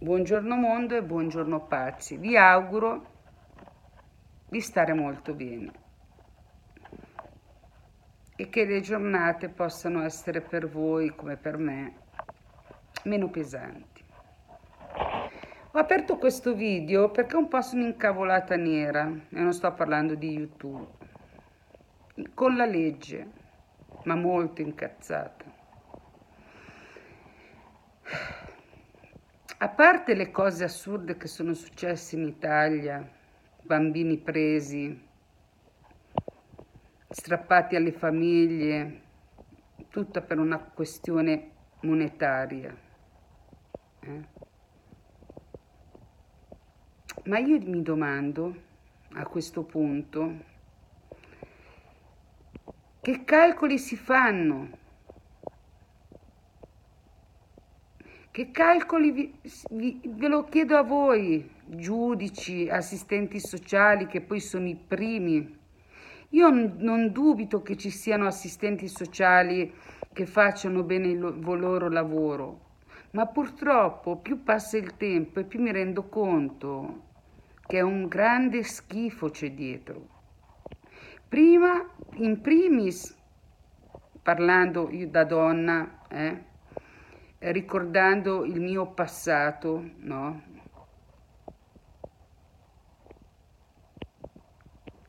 Buongiorno mondo e buongiorno pazzi. Vi auguro di stare molto bene e che le giornate possano essere per voi, come per me, meno pesanti. Ho aperto questo video perché è un po' sono incavolata nera, e non sto parlando di YouTube, con la legge, ma molto incazzata. a parte le cose assurde che sono successe in Italia, bambini presi, strappati alle famiglie, tutta per una questione monetaria. Eh? Ma io mi domando a questo punto che calcoli si fanno Che calcoli vi, vi, ve lo chiedo a voi, giudici, assistenti sociali che poi sono i primi. Io non dubito che ci siano assistenti sociali che facciano bene il loro lavoro, ma purtroppo più passa il tempo e più mi rendo conto che è un grande schifo c'è dietro. Prima, in primis, parlando io da donna, eh, ricordando il mio passato, no?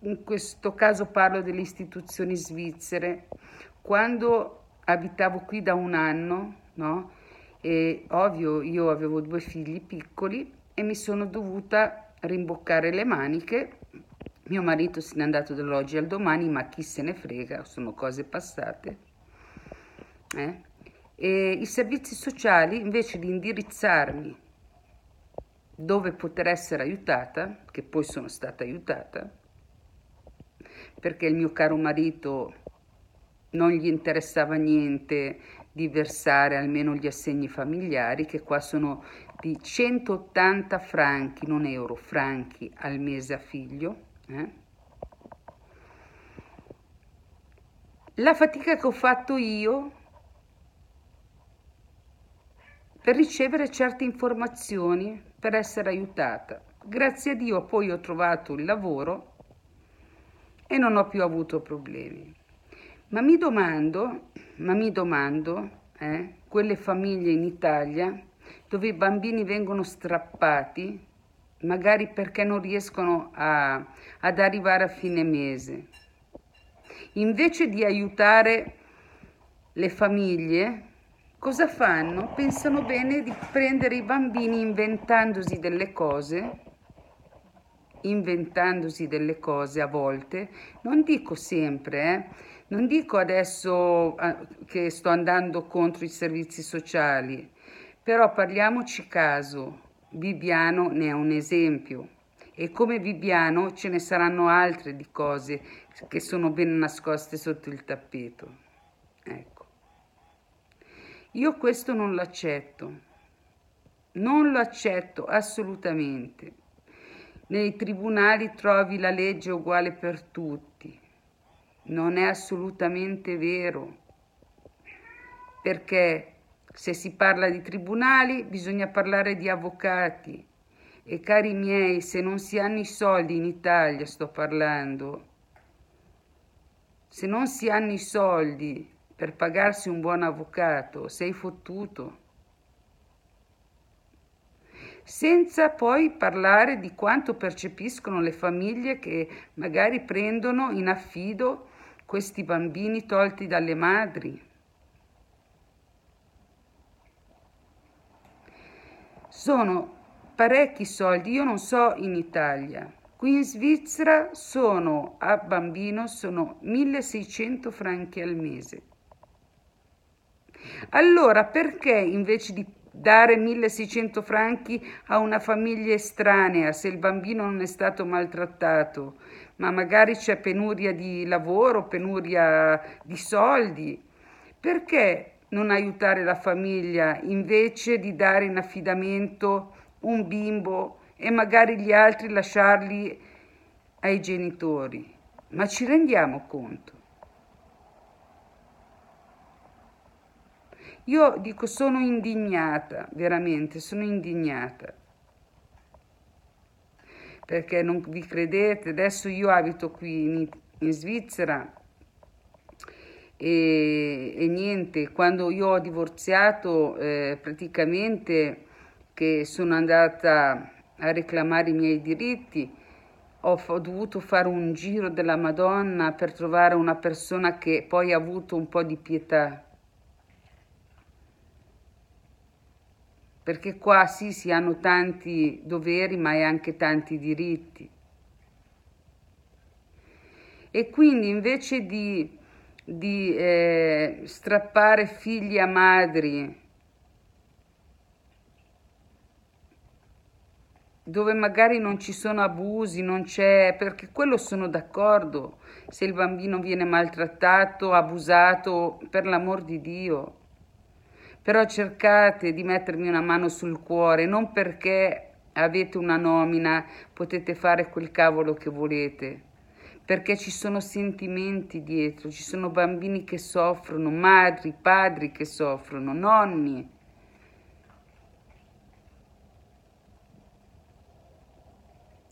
In questo caso parlo delle istituzioni svizzere. Quando abitavo qui da un anno, no? E ovvio, io avevo due figli piccoli e mi sono dovuta rimboccare le maniche. Mio marito se n'è andato dall'oggi al domani, ma chi se ne frega, sono cose passate. Eh? E I servizi sociali, invece di indirizzarmi dove poter essere aiutata, che poi sono stata aiutata, perché il mio caro marito non gli interessava niente di versare almeno gli assegni familiari, che qua sono di 180 franchi, non euro, franchi al mese a figlio. Eh? La fatica che ho fatto io per ricevere certe informazioni, per essere aiutata. Grazie a Dio poi ho trovato il lavoro e non ho più avuto problemi. Ma mi domando, ma mi domando, eh, quelle famiglie in Italia dove i bambini vengono strappati, magari perché non riescono a, ad arrivare a fine mese. Invece di aiutare le famiglie, cosa fanno? Pensano bene di prendere i bambini inventandosi delle cose, inventandosi delle cose a volte, non dico sempre, eh? non dico adesso eh, che sto andando contro i servizi sociali, però parliamoci caso, Bibiano ne è un esempio. E come Bibiano ce ne saranno altre di cose che sono ben nascoste sotto il tappeto. Ecco. Io questo non l'accetto, non lo accetto assolutamente. Nei tribunali trovi la legge uguale per tutti. Non è assolutamente vero, perché se si parla di tribunali bisogna parlare di avvocati. E cari miei, se non si hanno i soldi in Italia, sto parlando, se non si hanno i soldi per pagarsi un buon avvocato, sei fottuto. Senza poi parlare di quanto percepiscono le famiglie che magari prendono in affido questi bambini tolti dalle madri. Sono parecchi soldi, io non so in Italia. Qui in Svizzera sono a bambino sono 1600 franchi al mese. Allora perché invece di dare 1600 franchi a una famiglia estranea se il bambino non è stato maltrattato, ma magari c'è penuria di lavoro, penuria di soldi? Perché non aiutare la famiglia invece di dare in affidamento un bimbo e magari gli altri lasciarli ai genitori? Ma ci rendiamo conto? Io dico sono indignata, veramente, sono indignata. Perché non vi credete, adesso io abito qui in, in Svizzera e, e, niente, quando io ho divorziato eh, praticamente che sono andata a reclamare i miei diritti, ho, ho, dovuto fare un giro della Madonna per trovare una persona che poi ha avuto un po' di pietà perché qua sì si hanno tanti doveri ma è anche tanti diritti. E quindi invece di, di eh, strappare figli a madri, dove magari non ci sono abusi, non c'è, perché quello sono d'accordo, se il bambino viene maltrattato, abusato, per l'amor di Dio, però cercate di mettermi una mano sul cuore, non perché avete una nomina, potete fare quel cavolo che volete, perché ci sono sentimenti dietro, ci sono bambini che soffrono, madri, padri che soffrono, nonni.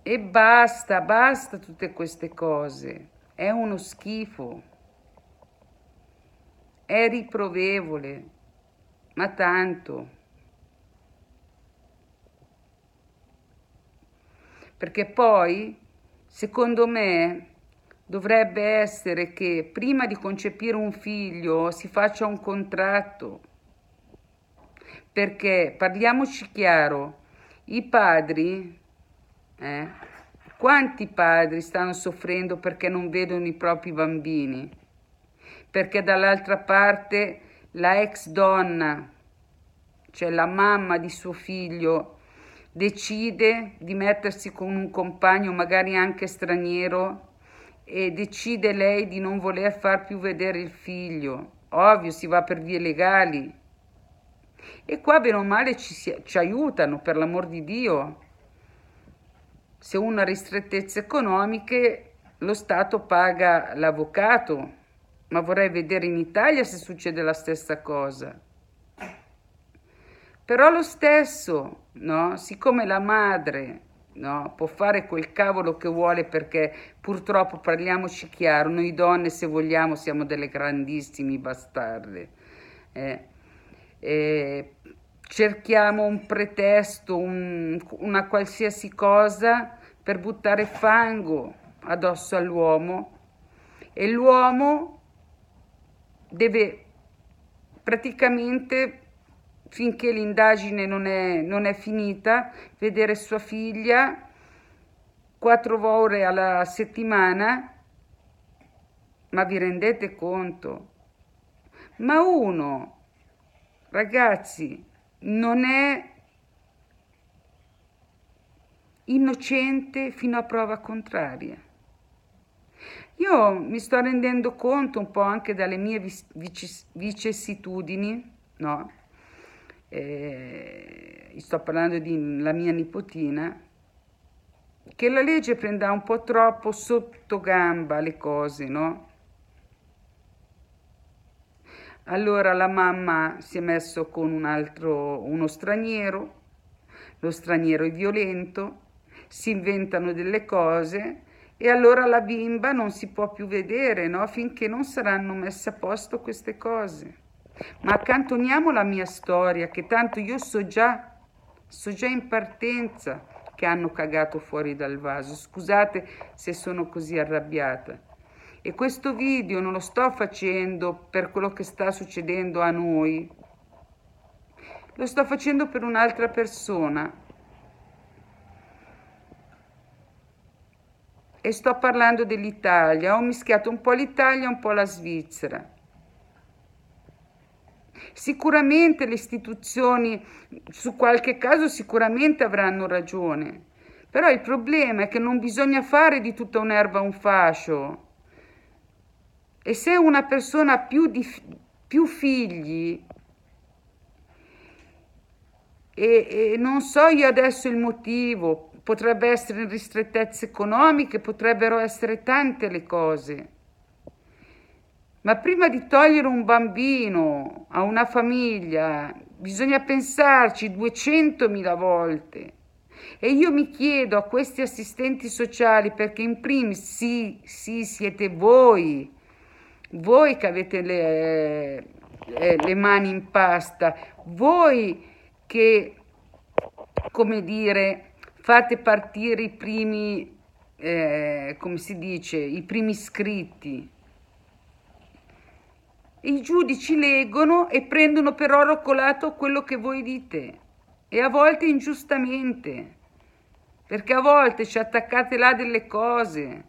E basta, basta tutte queste cose. È uno schifo. È riprovevole ma tanto. Perché poi, secondo me, dovrebbe essere che prima di concepire un figlio si faccia un contratto. Perché, parliamoci chiaro, i padri, eh, quanti padri stanno soffrendo perché non vedono i propri bambini? Perché dall'altra parte la ex donna, cioè la mamma di suo figlio, decide di mettersi con un compagno, magari anche straniero, e decide lei di non voler far più vedere il figlio. Ovvio, si va per vie legali. E qua, bene o male, ci, si, ci aiutano, per l'amor di Dio. Se uno ha ristrettezze economiche, lo Stato paga l'avvocato ma vorrei vedere in Italia se succede la stessa cosa. Però lo stesso, no? siccome la madre no? può fare quel cavolo che vuole perché purtroppo parliamoci chiaro, noi donne se vogliamo siamo delle grandissime bastarde. Eh, eh, cerchiamo un pretesto, un, una qualsiasi cosa per buttare fango addosso all'uomo e l'uomo deve praticamente finché l'indagine non è, non è, finita, vedere sua figlia quattro ore alla settimana, ma vi rendete conto? Ma uno, ragazzi, non è innocente fino a prova contraria. Io mi sto rendendo conto un po' anche dalle mie vicissitudini, no? Eh, sto parlando della mia nipotina, che la legge prenda un po' troppo sotto gamba le cose, no? Allora la mamma si è messo con un altro, uno straniero, lo straniero è violento, si inventano delle cose e allora la bimba non si può più vedere no? finché non saranno messe a posto queste cose. Ma accantoniamo la mia storia, che tanto io so già, so già in partenza che hanno cagato fuori dal vaso. Scusate se sono così arrabbiata. E questo video non lo sto facendo per quello che sta succedendo a noi, lo sto facendo per un'altra persona e sto parlando dell'Italia, ho mischiato un po' l'Italia e un po' la Svizzera. Sicuramente le istituzioni, su qualche caso sicuramente avranno ragione, però il problema è che non bisogna fare di tutta un'erba un fascio. E se una persona ha più, di, più, figli, e, e non so io adesso il motivo, potrebbe essere in ristrettezze economiche, potrebbero essere tante le cose. Ma prima di togliere un bambino a una famiglia, bisogna pensarci 200.000 volte. E io mi chiedo a questi assistenti sociali, perché in primis sì, sì siete voi, voi che avete le, eh, le mani in pasta, voi che, come dire, fate partire i primi, eh, come si dice, i primi iscritti. I giudici leggono e prendono per oro colato quello che voi dite e a volte ingiustamente, perché a volte ci attaccate là delle cose.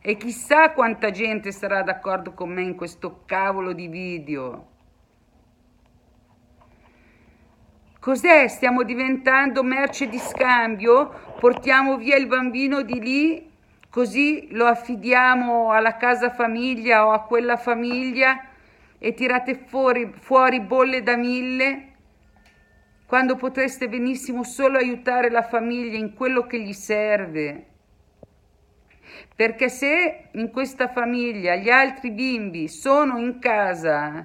E chissà quanta gente sarà d'accordo con me in questo cavolo di video. Cos'è? Stiamo diventando merce di scambio? Portiamo via il bambino di lì, così lo affidiamo alla casa famiglia o a quella famiglia e tirate fuori, fuori bolle da mille? Quando potreste benissimo solo aiutare la famiglia in quello che gli serve. Perché se in questa famiglia gli altri bimbi sono in casa,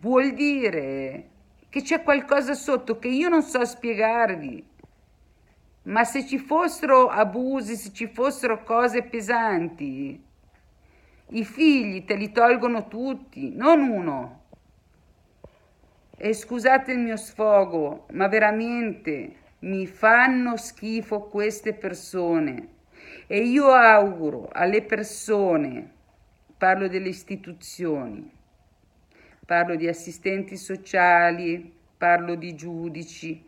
vuol dire che c'è qualcosa sotto che io non so spiegarvi. Ma se ci fossero abusi, se ci fossero cose pesanti, i figli te li tolgono tutti, non uno. E scusate il mio sfogo, ma veramente mi fanno schifo queste persone. E io auguro alle persone, parlo delle istituzioni, parlo di assistenti sociali, parlo di giudici,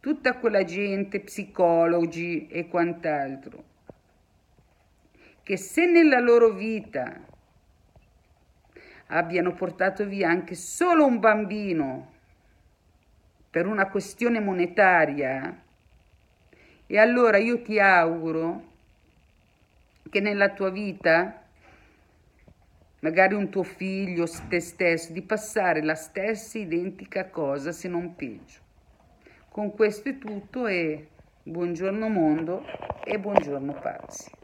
tutta quella gente, psicologi e quant'altro, che se nella loro vita abbiano portato via anche solo un bambino per una questione monetaria, e allora io ti auguro che nella tua vita magari un tuo figlio, te stesso, di passare la stessa identica cosa se non peggio. Con questo è tutto e buongiorno mondo e buongiorno pazzi.